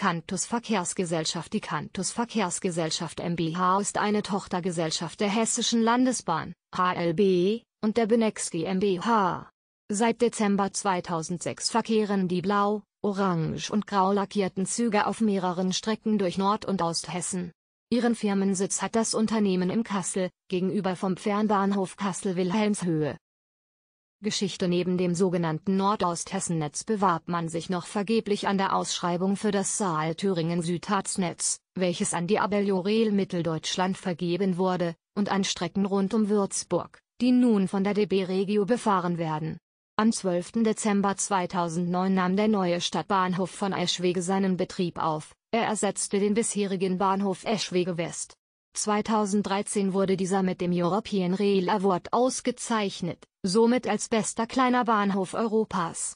Cantus Verkehrsgesellschaft Die Cantus Verkehrsgesellschaft mbH ist eine Tochtergesellschaft der Hessischen Landesbahn, HLB, und der Benex GmbH. Seit Dezember 2006 verkehren die blau, orange und grau lackierten Züge auf mehreren Strecken durch Nord- und Osthessen. Ihren Firmensitz hat das Unternehmen im Kassel, gegenüber vom Fernbahnhof Kassel-Wilhelmshöhe. Geschichte Neben dem sogenannten Nordosthessen-Netz bewarb man sich noch vergeblich an der Ausschreibung für das Saal-Thüringen-Südharz-Netz, welches an die Abellio-Rail Mitteldeutschland vergeben wurde, und an Strecken rund um Würzburg, die nun von der DB Regio befahren werden. Am 12. Dezember 2009 nahm der neue Stadtbahnhof von Eschwege seinen Betrieb auf, er ersetzte den bisherigen Bahnhof Eschwege West. 2013 wurde dieser mit dem European Rail Award ausgezeichnet, somit als bester kleiner Bahnhof Europas.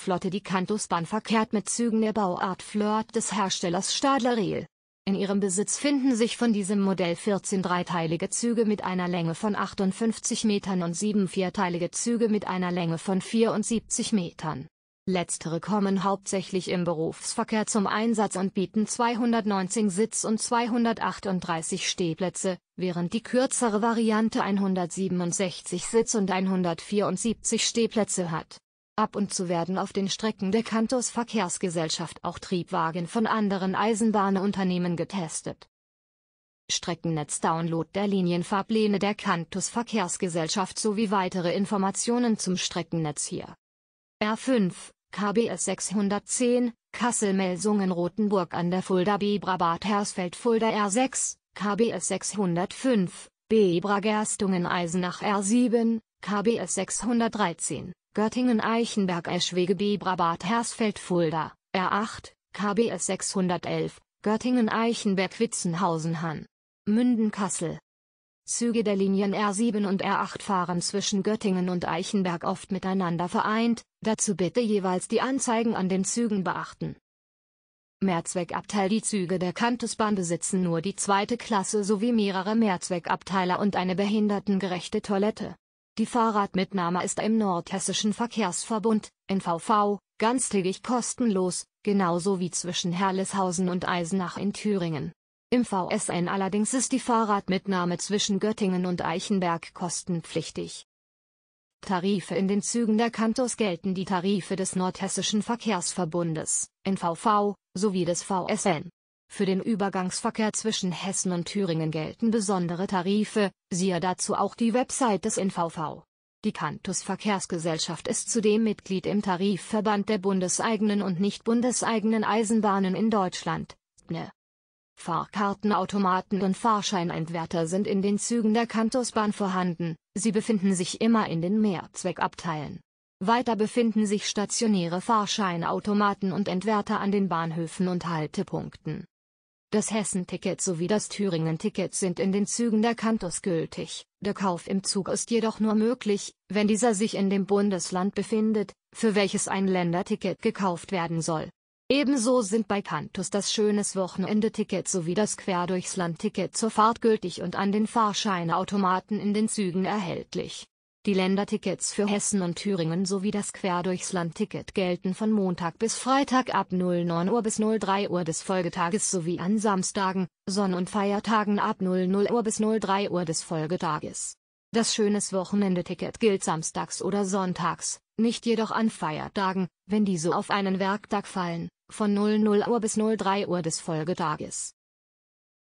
Flotte Die Cantusbahn verkehrt mit Zügen der Bauart Flirt des Herstellers Stadler Rail. In ihrem Besitz finden sich von diesem Modell 14 dreiteilige Züge mit einer Länge von 58 Metern und sieben vierteilige Züge mit einer Länge von 74 Metern. Letztere kommen hauptsächlich im Berufsverkehr zum Einsatz und bieten 219 Sitz- und 238 Stehplätze, während die kürzere Variante 167 Sitz- und 174 Stehplätze hat. Ab und zu werden auf den Strecken der Kantos Verkehrsgesellschaft auch Triebwagen von anderen Eisenbahnunternehmen getestet. Streckennetz-Download der Linienfahrpläne der Cantus Verkehrsgesellschaft sowie weitere Informationen zum Streckennetz hier. R5 KBS 610, Kassel-Melsungen-Rotenburg an der Fulda Bebra Bad Hersfeld-Fulda R6, KBS 605, Bebra Gerstungen-Eisenach R7, KBS 613, Göttingen-Eichenberg Eschwege Bebra Bad Hersfeld-Fulda, R8, KBS 611, Göttingen-Eichenberg-Witzenhausen-Hann. Münden-Kassel Züge der Linien R7 und R8 fahren zwischen Göttingen und Eichenberg oft miteinander vereint, dazu bitte jeweils die Anzeigen an den Zügen beachten. Mehrzweckabteil Die Züge der Kantusbahn besitzen nur die zweite Klasse sowie mehrere Mehrzweckabteile und eine behindertengerechte Toilette. Die Fahrradmitnahme ist im Nordhessischen Verkehrsverbund, NVV, ganztägig kostenlos, genauso wie zwischen Herleshausen und Eisenach in Thüringen. Im VSN allerdings ist die Fahrradmitnahme zwischen Göttingen und Eichenberg kostenpflichtig. Tarife in den Zügen der Kantos gelten die Tarife des Nordhessischen Verkehrsverbundes, NVV, sowie des VSN. Für den Übergangsverkehr zwischen Hessen und Thüringen gelten besondere Tarife, siehe dazu auch die Website des NVV. Die Cantus Verkehrsgesellschaft ist zudem Mitglied im Tarifverband der bundeseigenen und nicht bundeseigenen Eisenbahnen in Deutschland. Ne. Fahrkartenautomaten und Fahrscheinentwerter sind in den Zügen der Kantosbahn vorhanden, sie befinden sich immer in den Mehrzweckabteilen. Weiter befinden sich stationäre Fahrscheinautomaten und Entwerter an den Bahnhöfen und Haltepunkten. Das Hessenticket sowie das Thüringen-Ticket sind in den Zügen der Kantos gültig. Der Kauf im Zug ist jedoch nur möglich, wenn dieser sich in dem Bundesland befindet, für welches ein Länderticket gekauft werden soll. Ebenso sind bei Cantus das Schönes Wochenende-Ticket sowie das Quer durchs Land-Ticket zur Fahrt gültig und an den Fahrscheinautomaten in den Zügen erhältlich. Die Ländertickets für Hessen und Thüringen sowie das Quer durchs Land-Ticket gelten von Montag bis Freitag ab 09 Uhr bis 03 Uhr des Folgetages sowie an Samstagen, Sonn- und Feiertagen ab 00 Uhr bis 03 Uhr des Folgetages. Das schönes Wochenendeticket gilt samstags oder sonntags, nicht jedoch an Feiertagen, wenn diese auf einen Werktag fallen, von 00 Uhr bis 03 Uhr des Folgetages